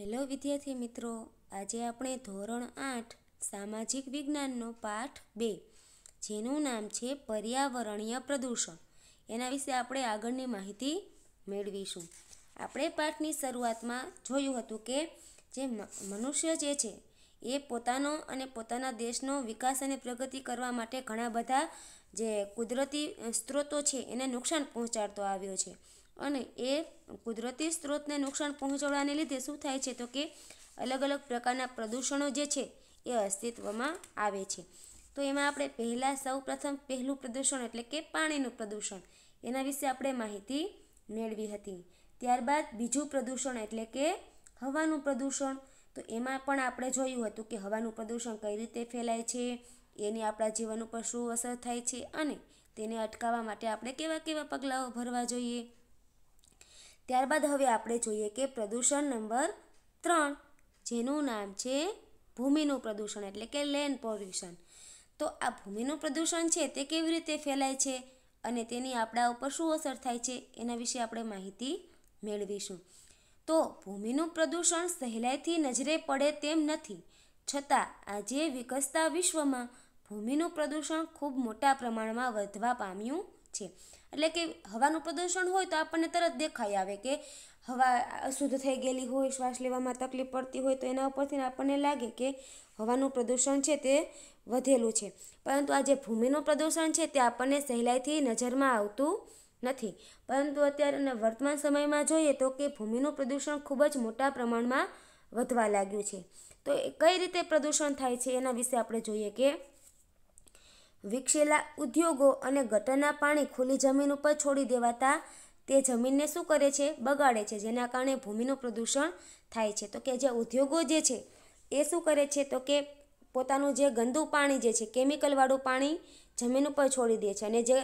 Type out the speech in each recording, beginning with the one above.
hello વિદ્યાર્થી મિત્રો આજે આપણે ધોરણ આઠ સામાજિક વિજ્ઞાનનો પાઠ બે જેનું નામ છે પર્યાવરણીય પ્રદૂષણ એના વિશે આપણે આગળની માહિતી મેળવીશું આપણે પાઠની શરૂઆતમાં જોયું હતું કે જે મનુષ્ય જે છે એ પોતાનો અને પોતાના દેશનો વિકાસ અને પ્રગતિ કરવા માટે ઘણા બધા જે કુદરતી સ્ત્રોતો છે એને નુકસાન પહોંચાડતો આવ્યો છે અને એ કુદરતી સ્ત્રોતને નુકસાન પહોંચાડવાને લીધે શું થાય છે તો કે અલગ અલગ પ્રકારના પ્રદૂષણો જે છે એ અસ્તિત્વમાં આવે છે તો એમાં આપણે પહેલાં સૌ પ્રથમ પહેલું પ્રદૂષણ એટલે કે પાણીનું પ્રદૂષણ એના વિશે આપણે માહિતી મેળવી હતી ત્યારબાદ બીજું પ્રદૂષણ એટલે કે હવાનું પ્રદૂષણ તો એમાં પણ આપણે જોયું હતું કે હવાનું પ્રદૂષણ કઈ રીતે ફેલાય છે એની આપણા જીવન ઉપર શું અસર થાય છે અને તેને અટકાવવા માટે આપણે કેવા કેવા પગલાઓ ભરવા જોઈએ ત્યારબાદ હવે આપણે જોઈએ કે પ્રદૂષણ નંબર ત્રણ જેનું નામ છે ભૂમિનું પ્રદૂષણ એટલે કે લેન્ડ પોલ્યુશન તો આ ભૂમિનું પ્રદૂષણ છે તે કેવી રીતે ફેલાય છે અને તેની આપણા ઉપર શું અસર થાય છે એના વિશે આપણે માહિતી મેળવીશું તો ભૂમિનું પ્રદૂષણ સહેલાઈથી નજરે પડે તેમ નથી છતાં આજે વિકસતા વિશ્વમાં ભૂમિનું પ્રદૂષણ ખૂબ મોટા પ્રમાણમાં વધવા પામ્યું છે એટલે કે હવાનું પ્રદૂષણ હોય તો આપણને તરત દેખાઈ આવે કે હવા અશુદ્ધ થઈ ગયેલી હોય શ્વાસ લેવામાં તકલીફ પડતી હોય તો એના ઉપરથી આપણને લાગે કે હવાનું પ્રદૂષણ છે તે વધેલું છે પરંતુ આ જે ભૂમિનું પ્રદૂષણ છે તે આપણને સહેલાઈથી નજરમાં આવતું નથી પરંતુ અત્યારે વર્તમાન સમયમાં જોઈએ તો કે ભૂમિનું પ્રદૂષણ ખૂબ જ મોટા પ્રમાણમાં વધવા લાગ્યું છે તો કઈ રીતે પ્રદૂષણ થાય છે એના વિશે આપણે જોઈએ કે વિકસેલા ઉદ્યોગો અને ગટરના પાણી ખુલ્લી જમીન ઉપર છોડી દેવાતા તે જમીનને શું કરે છે બગાડે છે જેના કારણે ભૂમિનું પ્રદૂષણ થાય છે તો કે જે ઉદ્યોગો જે છે એ શું કરે છે તો કે પોતાનું જે ગંદુ પાણી જે છે કેમિકલવાળું પાણી જમીન ઉપર છોડી દે છે અને જે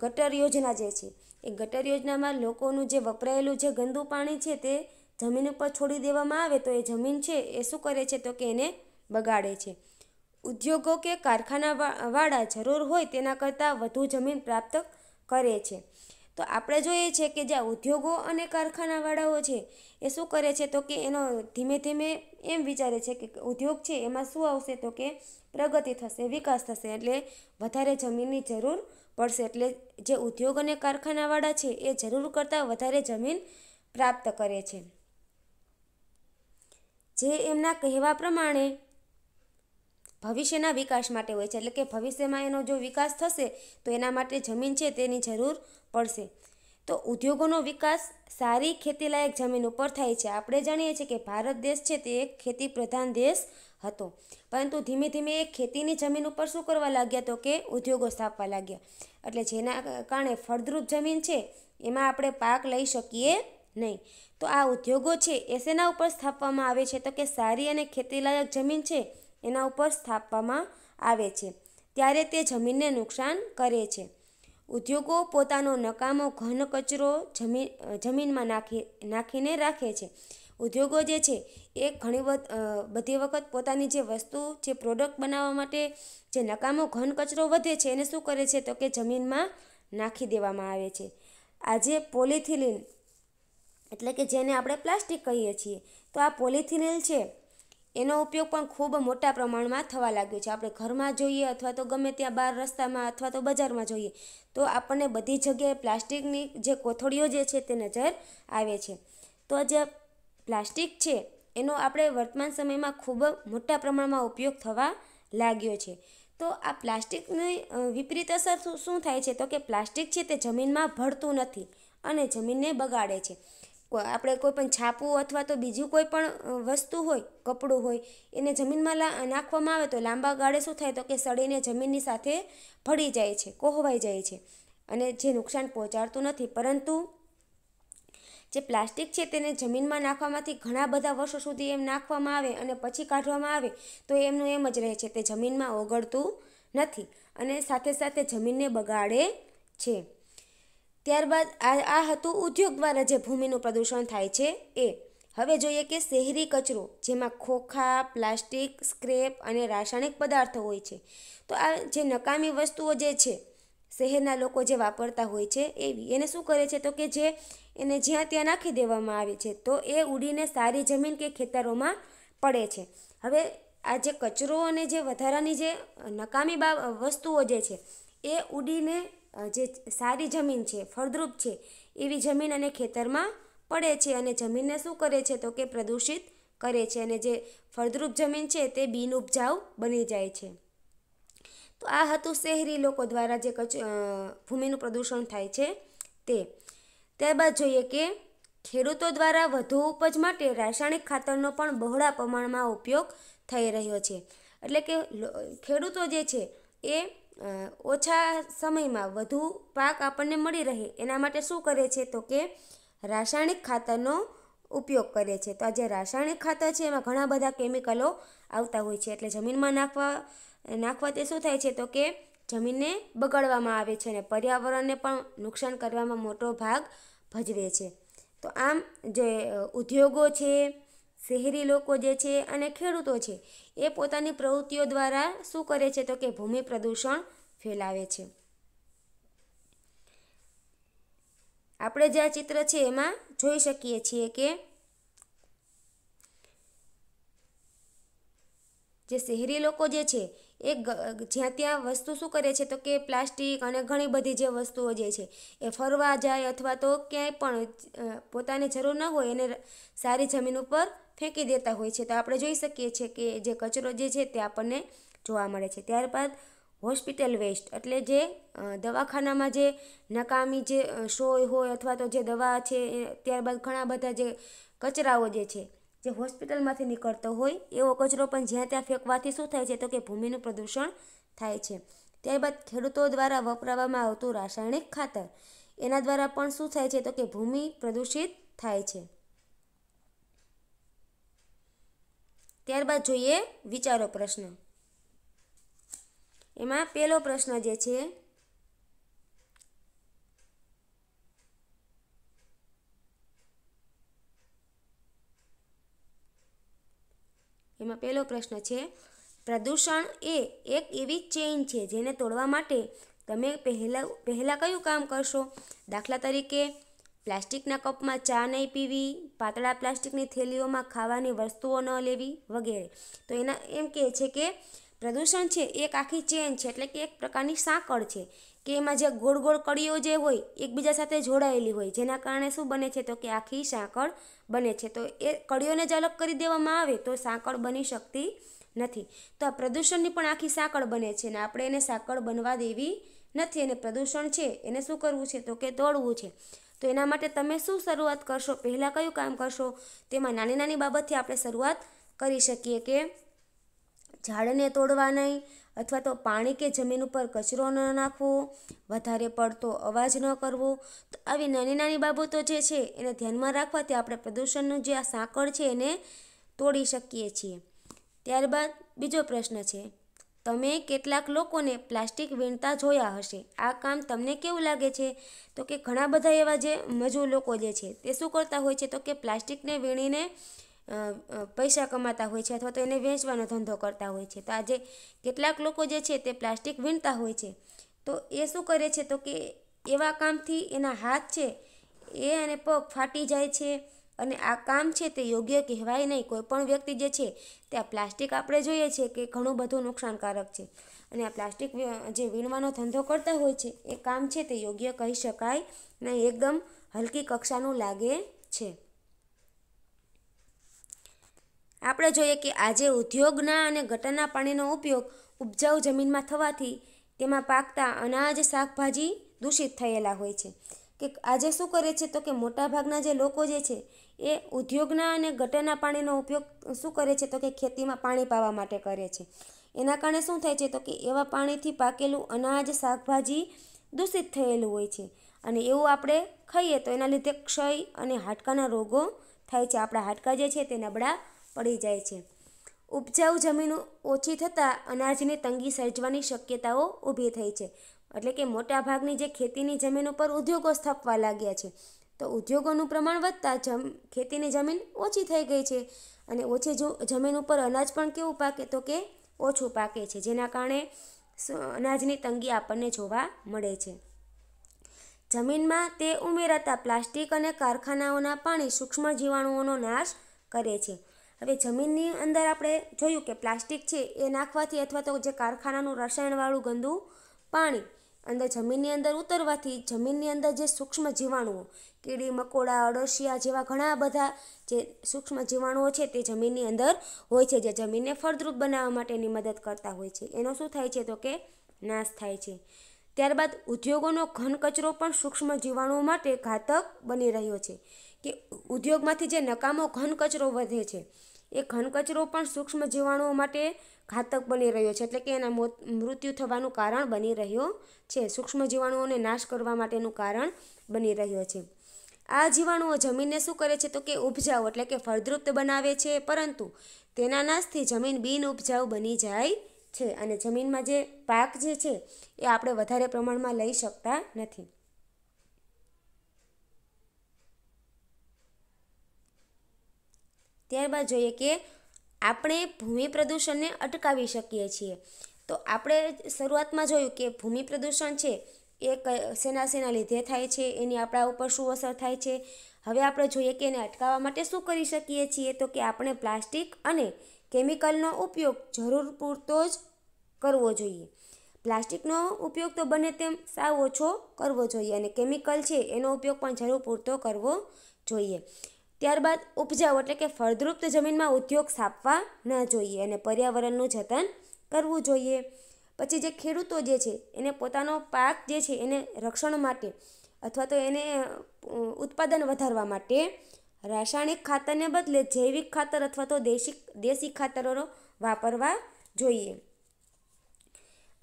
ગટર યોજના જે છે એ ગટર યોજનામાં લોકોનું જે વપરાયેલું જે ગંદુ પાણી છે તે જમીન ઉપર છોડી દેવામાં આવે તો એ જમીન છે એ શું કરે છે તો કે એને બગાડે છે ઉદ્યોગો કે કારખાનાવાળા જરૂર હોય તેના કરતાં વધુ જમીન પ્રાપ્ત કરે છે તો આપણે જોઈએ છે કે જ્યાં ઉદ્યોગો અને કારખાનાવાળાઓ છે એ શું કરે છે તો કે એનો ધીમે ધીમે એમ વિચારે છે કે ઉદ્યોગ છે એમાં શું આવશે તો કે પ્રગતિ થશે વિકાસ થશે એટલે વધારે જમીનની જરૂર પડશે એટલે જે ઉદ્યોગ અને કારખાનાવાળા છે એ જરૂર કરતાં વધારે જમીન પ્રાપ્ત કરે છે જે એમના કહેવા પ્રમાણે ભવિષ્યના વિકાસ માટે હોય છે એટલે કે ભવિષ્યમાં એનો જો વિકાસ થશે તો એના માટે જમીન છે તેની જરૂર પડશે તો ઉદ્યોગોનો વિકાસ સારી ખેતીલાયક જમીન ઉપર થાય છે આપણે જાણીએ છીએ કે ભારત દેશ છે તે એક ખેતી પ્રધાન દેશ હતો પરંતુ ધીમે ધીમે એ ખેતીની જમીન ઉપર શું કરવા લાગ્યા તો કે ઉદ્યોગો સ્થાપવા લાગ્યા એટલે જેના કારણે ફળદ્રુપ જમીન છે એમાં આપણે પાક લઈ શકીએ નહીં તો આ ઉદ્યોગો છે એ શેના ઉપર સ્થાપવામાં આવે છે તો કે સારી અને ખેતીલાયક જમીન છે એના ઉપર સ્થાપવામાં આવે છે ત્યારે તે જમીનને નુકસાન કરે છે ઉદ્યોગો પોતાનો નકામો ઘન કચરો જમીન જમીનમાં નાખી નાખીને રાખે છે ઉદ્યોગો જે છે એ ઘણી બધી વખત પોતાની જે વસ્તુ જે પ્રોડક્ટ બનાવવા માટે જે નકામો ઘન કચરો વધે છે એને શું કરે છે તો કે જમીનમાં નાખી દેવામાં આવે છે આજે પોલિથિલિન એટલે કે જેને આપણે પ્લાસ્ટિક કહીએ છીએ તો આ પોલિથિલિન છે એનો ઉપયોગ પણ ખૂબ મોટા પ્રમાણમાં થવા લાગ્યો છે આપણે ઘરમાં જોઈએ અથવા તો ગમે ત્યાં બહાર રસ્તામાં અથવા તો બજારમાં જોઈએ તો આપણને બધી જગ્યાએ પ્લાસ્ટિકની જે કોથળીઓ જે છે તે નજર આવે છે તો જે પ્લાસ્ટિક છે એનો આપણે વર્તમાન સમયમાં ખૂબ મોટા પ્રમાણમાં ઉપયોગ થવા લાગ્યો છે તો આ પ્લાસ્ટિકની વિપરીત અસર શું થાય છે તો કે પ્લાસ્ટિક છે તે જમીનમાં ભળતું નથી અને જમીનને બગાડે છે આપણે કોઈ પણ છાપું અથવા તો બીજું કોઈ પણ વસ્તુ હોય કપડું હોય એને જમીનમાં નાખવામાં આવે તો લાંબા ગાળે શું થાય તો કે સડીને જમીનની સાથે ભળી જાય છે કોહવાઈ જાય છે અને જે નુકસાન પહોંચાડતું નથી પરંતુ જે પ્લાસ્ટિક છે તેને જમીનમાં નાખવામાંથી ઘણા બધા વર્ષો સુધી એમ નાખવામાં આવે અને પછી કાઢવામાં આવે તો એમનું એમ જ રહે છે તે જમીનમાં ઓગળતું નથી અને સાથે સાથે જમીનને બગાડે છે ત્યારબાદ આ આ હતું ઉદ્યોગ દ્વારા જે ભૂમિનું પ્રદૂષણ થાય છે એ હવે જોઈએ કે શહેરી કચરો જેમાં ખોખા પ્લાસ્ટિક સ્ક્રેપ અને રાસાયણિક પદાર્થો હોય છે તો આ જે નકામી વસ્તુઓ જે છે શહેરના લોકો જે વાપરતા હોય છે એવી એને શું કરે છે તો કે જે એને જ્યાં ત્યાં નાખી દેવામાં આવે છે તો એ ઉડીને સારી જમીન કે ખેતરોમાં પડે છે હવે આ જે કચરો અને જે વધારાની જે નકામી બાબ વસ્તુઓ જે છે એ ઉડીને જે સારી જમીન છે ફળદ્રુપ છે એવી જમીન અને ખેતરમાં પડે છે અને જમીનને શું કરે છે તો કે પ્રદૂષિત કરે છે અને જે ફળદ્રુપ જમીન છે તે બિન ઉપજાઉ બની જાય છે તો આ હતું શહેરી લોકો દ્વારા જે કચ ભૂમિનું પ્રદૂષણ થાય છે તે ત્યારબાદ જોઈએ કે ખેડૂતો દ્વારા વધુ ઉપજ માટે રાસાયણિક ખાતરનો પણ બહોળા પ્રમાણમાં ઉપયોગ થઈ રહ્યો છે એટલે કે ખેડૂતો જે છે એ ઓછા સમયમાં વધુ પાક આપણને મળી રહે એના માટે શું કરે છે તો કે રાસાયણિક ખાતરનો ઉપયોગ કરે છે તો આ જે રાસાયણિક ખાતર છે એમાં ઘણા બધા કેમિકલો આવતા હોય છે એટલે જમીનમાં નાખવા નાખવાથી શું થાય છે તો કે જમીનને બગાડવામાં આવે છે અને પર્યાવરણને પણ નુકસાન કરવામાં મોટો ભાગ ભજવે છે તો આમ જે ઉદ્યોગો છે શહેરી લોકો જે છે અને ખેડૂતો છે એ પોતાની પ્રવૃત્તિઓ દ્વારા શું કરે છે તો કે ભૂમિ પ્રદૂષણ ફેલાવે છે આપણે જે આ ચિત્ર છે એમાં જોઈ શકીએ છીએ કે જે શહેરી લોકો જે છે એ જ્યાં ત્યાં વસ્તુ શું કરે છે તો કે પ્લાસ્ટિક અને ઘણી બધી જે વસ્તુઓ જે છે એ ફરવા જાય અથવા તો ક્યાંય પણ પોતાની જરૂર ન હોય એને સારી જમીન ઉપર ફેંકી દેતા હોય છે તો આપણે જોઈ શકીએ છીએ કે જે કચરો જે છે તે આપણને જોવા મળે છે ત્યારબાદ હોસ્પિટલ વેસ્ટ એટલે જે દવાખાનામાં જે નકામી જે સોય હોય અથવા તો જે દવા છે ત્યારબાદ ઘણા બધા જે કચરાઓ જે છે જે હોસ્પિટલમાંથી નીકળતો હોય એવો કચરો પણ જ્યાં ત્યાં ફેંકવાથી શું થાય છે તો કે ભૂમિનું પ્રદૂષણ થાય છે ત્યારબાદ ખેડૂતો દ્વારા વપરાવામાં આવતું રાસાયણિક ખાતર એના દ્વારા પણ શું થાય છે તો કે ભૂમિ પ્રદૂષિત થાય છે ત્યારબાદ જોઈએ વિચારો પ્રશ્ન એમાં પહેલો પ્રશ્ન જે છે એમાં પહેલો પ્રશ્ન છે પ્રદૂષણ એ એક એવી ચેઇન છે જેને તોડવા માટે તમે પહેલાં પહેલાં કયું કામ કરશો દાખલા તરીકે પ્લાસ્ટિકના કપમાં ચા નહીં પીવી પાતળા પ્લાસ્ટિકની થેલીઓમાં ખાવાની વસ્તુઓ ન લેવી વગેરે તો એના એમ કહે છે કે પ્રદૂષણ છે એક આખી ચેન છે એટલે કે એક પ્રકારની સાંકળ છે કે એમાં જે ગોળ ગોળ કડીઓ જે હોય એકબીજા સાથે જોડાયેલી હોય જેના કારણે શું બને છે તો કે આખી સાંકળ બને છે તો એ કડીઓને જ અલગ કરી દેવામાં આવે તો સાંકળ બની શકતી નથી તો આ પ્રદૂષણની પણ આખી સાંકળ બને છે ને આપણે એને સાંકળ બનવા દેવી નથી અને પ્રદૂષણ છે એને શું કરવું છે તો કે તોડવું છે તો એના માટે તમે શું શરૂઆત કરશો પહેલાં કયું કામ કરશો તેમાં નાની નાની બાબતથી આપણે શરૂઆત કરી શકીએ કે ઝાડને તોડવા નહીં અથવા તો પાણી કે જમીન ઉપર કચરો ન નાખવો વધારે પડતો અવાજ ન કરવો તો આવી નાની નાની બાબતો જે છે એને ધ્યાનમાં રાખવાથી આપણે પ્રદૂષણનું જે આ સાંકળ છે એને તોડી શકીએ છીએ ત્યારબાદ બીજો પ્રશ્ન છે તમે કેટલાક લોકોને પ્લાસ્ટિક વીણતા જોયા હશે આ કામ તમને કેવું લાગે છે તો કે ઘણા બધા એવા જે મજૂર લોકો જે છે તે શું કરતા હોય છે તો કે પ્લાસ્ટિકને વીણીને પૈસા કમાતા હોય છે અથવા તો એને વેચવાનો ધંધો કરતા હોય છે તો આજે કેટલાક લોકો જે છે તે પ્લાસ્ટિક વીણતા હોય છે તો એ શું કરે છે તો કે એવા કામથી એના હાથ છે એ અને પગ ફાટી જાય છે અને આ કામ છે તે યોગ્ય કહેવાય નહીં કોઈપણ વ્યક્તિ જે છે તે આ પ્લાસ્ટિક આપણે જોઈએ છીએ કે ઘણું બધું નુકસાનકારક છે અને આ પ્લાસ્ટિક જે વીણવાનો ધંધો કરતા હોય છે એ કામ છે તે યોગ્ય કહી શકાય નહીં એકદમ હલકી કક્ષાનું લાગે છે આપણે જોઈએ કે આજે ઉદ્યોગના અને ગટરના પાણીનો ઉપયોગ ઉપજાઉ જમીનમાં થવાથી તેમાં પાકતા અનાજ શાકભાજી દૂષિત થયેલા હોય છે કે આજે શું કરે છે તો કે મોટાભાગના જે લોકો જે છે એ ઉદ્યોગના અને ગટરના પાણીનો ઉપયોગ શું કરે છે તો કે ખેતીમાં પાણી પાવા માટે કરે છે એના કારણે શું થાય છે તો કે એવા પાણીથી પાકેલું અનાજ શાકભાજી દૂષિત થયેલું હોય છે અને એવું આપણે ખાઈએ તો એના લીધે ક્ષય અને હાડકાના રોગો થાય છે આપણા હાડકા જે છે તે નબળા પડી જાય છે ઉપજાઉ જમીન ઓછી થતાં અનાજની તંગી સર્જવાની શક્યતાઓ ઊભી થઈ છે એટલે કે મોટાભાગની જે ખેતીની જમીન ઉપર ઉદ્યોગો સ્થાપવા લાગ્યા છે તો ઉદ્યોગોનું પ્રમાણ વધતાં જમ ખેતીની જમીન ઓછી થઈ ગઈ છે અને ઓછી જમીન ઉપર અનાજ પણ કેવું પાકે તો કે ઓછું પાકે છે જેના કારણે અનાજની તંગી આપણને જોવા મળે છે જમીનમાં તે ઉમેરાતા પ્લાસ્ટિક અને કારખાનાઓના પાણી સૂક્ષ્મ જીવાણુઓનો નાશ કરે છે હવે જમીનની અંદર આપણે જોયું કે પ્લાસ્ટિક છે એ નાખવાથી અથવા તો જે કારખાનાનું રસાયણવાળું ગંદુ પાણી અંદર જમીનની અંદર ઉતરવાથી જમીનની અંદર જે સૂક્ષ્મ જીવાણુઓ કીડી મકોડા અળસિયા જેવા ઘણા બધા જે સૂક્ષ્મ જીવાણુઓ છે તે જમીનની અંદર હોય છે જે જમીનને ફળદ્રુપ બનાવવા માટેની મદદ કરતા હોય છે એનો શું થાય છે તો કે નાશ થાય છે ત્યારબાદ ઉદ્યોગોનો ઘન કચરો પણ સૂક્ષ્મ જીવાણુઓ માટે ઘાતક બની રહ્યો છે કે ઉદ્યોગમાંથી જે નકામો ઘન કચરો વધે છે એ ઘન કચરો પણ સૂક્ષ્મ જીવાણુઓ માટે ઘાતક બની રહ્યો છે એટલે કે એના મોત મૃત્યુ થવાનું કારણ બની રહ્યો છે સૂક્ષ્મ જીવાણુઓને નાશ કરવા માટેનું કારણ બની રહ્યો છે આ જીવાણુઓ જમીનને શું કરે છે તો કે ઉપજાઉ એટલે કે ફળદ્રુપ્ત બનાવે છે પરંતુ તેના નાશથી જમીન બિન ઉપજાઉ બની જાય છે અને જમીનમાં જે પાક જે છે એ આપણે વધારે પ્રમાણમાં લઈ શકતા નથી ત્યારબાદ જોઈએ કે આપણે ભૂમિ પ્રદૂષણને અટકાવી શકીએ છીએ તો આપણે શરૂઆતમાં જોયું કે ભૂમિ પ્રદૂષણ છે એ શેના શેના લીધે થાય છે એની આપણા ઉપર શું અસર થાય છે હવે આપણે જોઈએ કે એને અટકાવવા માટે શું કરી શકીએ છીએ તો કે આપણે પ્લાસ્ટિક અને કેમિકલનો ઉપયોગ જરૂર પૂરતો જ કરવો જોઈએ પ્લાસ્ટિકનો ઉપયોગ તો બને તેમ સાવ ઓછો કરવો જોઈએ અને કેમિકલ છે એનો ઉપયોગ પણ જરૂર પૂરતો કરવો જોઈએ ત્યારબાદ ઉપજાઉ એટલે કે ફળદ્રુપ જમીનમાં ઉદ્યોગ સ્થાપવા ન જોઈએ અને પર્યાવરણનું જતન કરવું જોઈએ પછી જે ખેડૂતો જે છે એને પોતાનો પાક જે છે એને રક્ષણ માટે અથવા તો એને ઉત્પાદન વધારવા માટે રાસાયણિક ખાતરને બદલે જૈવિક ખાતર અથવા તો દેશી દેશી ખાતરોનો વાપરવા જોઈએ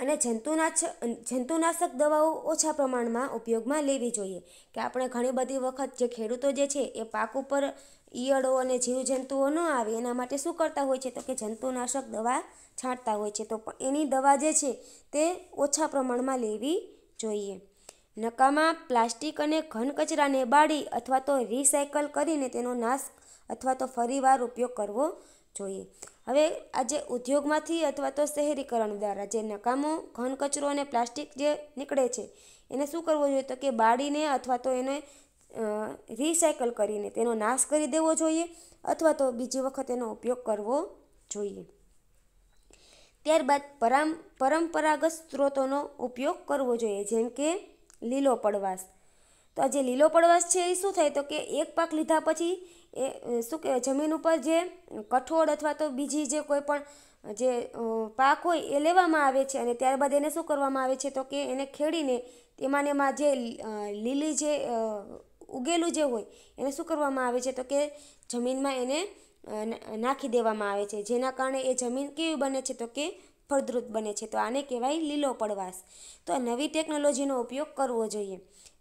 અને જંતુનાશક જંતુનાશક દવાઓ ઓછા પ્રમાણમાં ઉપયોગમાં લેવી જોઈએ કે આપણે ઘણી બધી વખત જે ખેડૂતો જે છે એ પાક ઉપર ઈયળો અને જીવજંતુઓ ન આવે એના માટે શું કરતા હોય છે તો કે જંતુનાશક દવા છાંટતા હોય છે તો એની દવા જે છે તે ઓછા પ્રમાણમાં લેવી જોઈએ નકામાં પ્લાસ્ટિક અને ઘન કચરાને બાળી અથવા તો રિસાયકલ કરીને તેનો નાશ અથવા તો ફરીવાર ઉપયોગ કરવો જોઈએ હવે આજે ઉદ્યોગમાંથી અથવા તો શહેરીકરણ દ્વારા જે નકામો ઘન કચરો અને પ્લાસ્ટિક જે નીકળે છે એને શું કરવું જોઈએ તો કે બાળીને અથવા તો એને રિસાયકલ કરીને તેનો નાશ કરી દેવો જોઈએ અથવા તો બીજી વખત એનો ઉપયોગ કરવો જોઈએ ત્યારબાદ પરામ પરંપરાગત સ્ત્રોતોનો ઉપયોગ કરવો જોઈએ જેમ કે લીલો પડવાશ તો આ જે લીલો પડવાશ છે એ શું થાય તો કે એક પાક લીધા પછી એ શું કહેવાય જમીન ઉપર જે કઠોળ અથવા તો બીજી જે કોઈ પણ જે પાક હોય એ લેવામાં આવે છે અને ત્યારબાદ એને શું કરવામાં આવે છે તો કે એને ખેડીને એમાં એમાં જે લીલી જે ઉગેલું જે હોય એને શું કરવામાં આવે છે તો કે જમીનમાં એને નાખી દેવામાં આવે છે જેના કારણે એ જમીન કેવી બને છે તો કે ફળદ્રુત બને છે તો આને કહેવાય લીલો પડવાશ તો આ નવી ટેકનોલોજીનો ઉપયોગ કરવો જોઈએ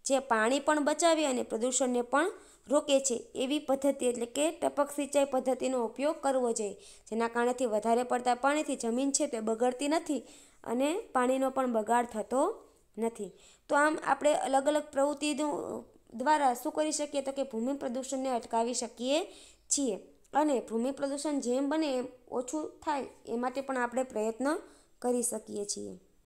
જે પાણી પણ બચાવે અને પ્રદૂષણને પણ રોકે છે એવી પદ્ધતિ એટલે કે ટપક સિંચાઈ પદ્ધતિનો ઉપયોગ કરવો જોઈએ જેના કારણેથી વધારે પડતા પાણીથી જમીન છે તે બગડતી નથી અને પાણીનો પણ બગાડ થતો નથી તો આમ આપણે અલગ અલગ પ્રવૃત્તિ દ્વારા શું કરી શકીએ તો કે ભૂમિ પ્રદૂષણને અટકાવી શકીએ છીએ અને ભૂમિ પ્રદૂષણ જેમ બને એમ ઓછું થાય એ માટે પણ આપણે પ્રયત્ન કરી શકીએ છીએ